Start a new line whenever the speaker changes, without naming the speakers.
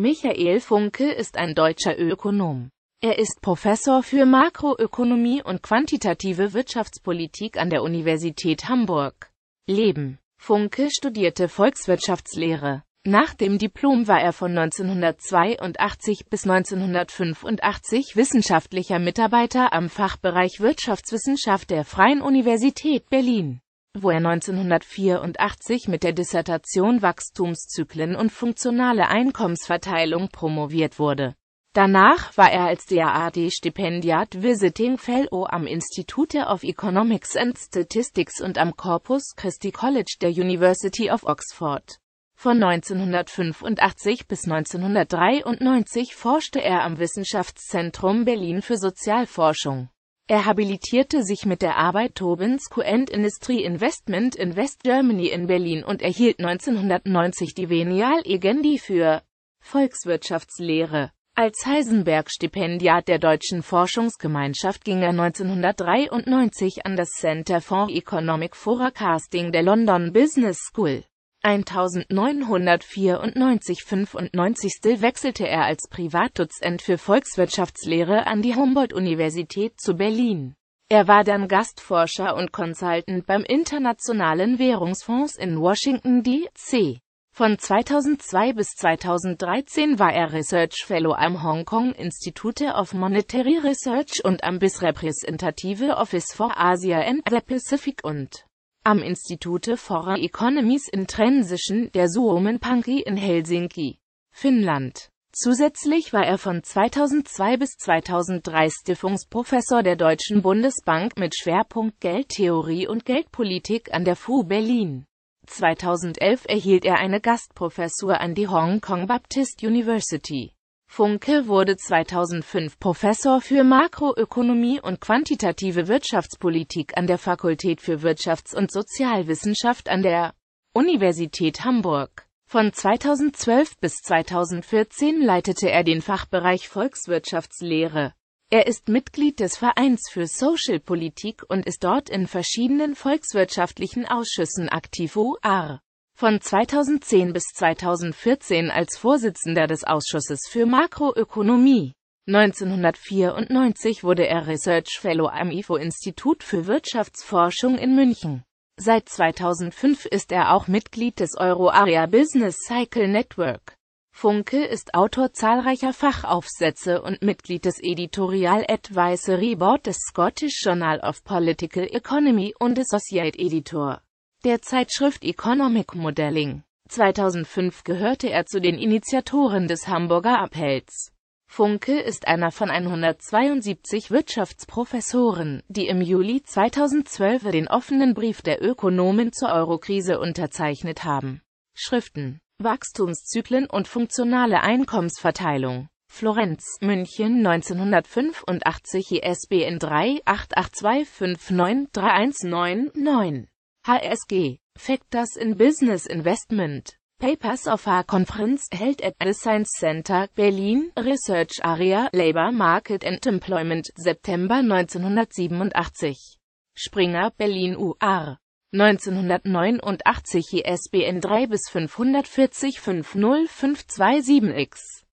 Michael Funke ist ein deutscher Ökonom. Er ist Professor für Makroökonomie und quantitative Wirtschaftspolitik an der Universität Hamburg. Leben. Funke studierte Volkswirtschaftslehre. Nach dem Diplom war er von 1982 bis 1985 wissenschaftlicher Mitarbeiter am Fachbereich Wirtschaftswissenschaft der Freien Universität Berlin wo er 1984 mit der Dissertation Wachstumszyklen und funktionale Einkommensverteilung promoviert wurde. Danach war er als DAAD-Stipendiat Visiting Fellow am Institute of Economics and Statistics und am Corpus Christi College der University of Oxford. Von 1985 bis 1993 forschte er am Wissenschaftszentrum Berlin für Sozialforschung. Er habilitierte sich mit der Arbeit Tobins Q& Industry Investment in West Germany in Berlin und erhielt 1990 die Venial Egendi für Volkswirtschaftslehre. Als Heisenberg-Stipendiat der Deutschen Forschungsgemeinschaft ging er 1993 an das Center for Economic Forecasting der London Business School. 1994 95. wechselte er als Privatdozent für Volkswirtschaftslehre an die Humboldt-Universität zu Berlin. Er war dann Gastforscher und Consultant beim Internationalen Währungsfonds in Washington, D.C. Von 2002 bis 2013 war er Research Fellow am Hong Kong Institute of Monetary Research und am BIS Representative Office for Asia and the Pacific und am Institute for Economies in Transition der Suomenpankki in Helsinki, Finnland. Zusätzlich war er von 2002 bis 2003 Stiftungsprofessor der Deutschen Bundesbank mit Schwerpunkt Geldtheorie und Geldpolitik an der FU Berlin. 2011 erhielt er eine Gastprofessur an die Hong Kong Baptist University. Funke wurde 2005 Professor für Makroökonomie und quantitative Wirtschaftspolitik an der Fakultät für Wirtschafts- und Sozialwissenschaft an der Universität Hamburg. Von 2012 bis 2014 leitete er den Fachbereich Volkswirtschaftslehre. Er ist Mitglied des Vereins für Social Politik und ist dort in verschiedenen volkswirtschaftlichen Ausschüssen aktiv. UR von 2010 bis 2014 als Vorsitzender des Ausschusses für Makroökonomie. 1994 wurde er Research Fellow am IFO-Institut für Wirtschaftsforschung in München. Seit 2005 ist er auch Mitglied des Euro-Area Business Cycle Network. Funke ist Autor zahlreicher Fachaufsätze und Mitglied des Editorial Advisory Board des Scottish Journal of Political Economy und Associate Editor der Zeitschrift Economic Modeling. 2005 gehörte er zu den Initiatoren des Hamburger Appells. Funke ist einer von 172 Wirtschaftsprofessoren, die im Juli 2012 den offenen Brief der Ökonomen zur Eurokrise unterzeichnet haben. Schriften Wachstumszyklen und funktionale Einkommensverteilung. Florenz, München 1985 ISBN 3 88259 8825931999 HSG, Factors in Business Investment. Papers of a Conference held at the Science Center, Berlin, Research Area, Labor Market and Employment, September 1987. Springer, Berlin UR. 1989 ISBN 3 bis 540 50527X.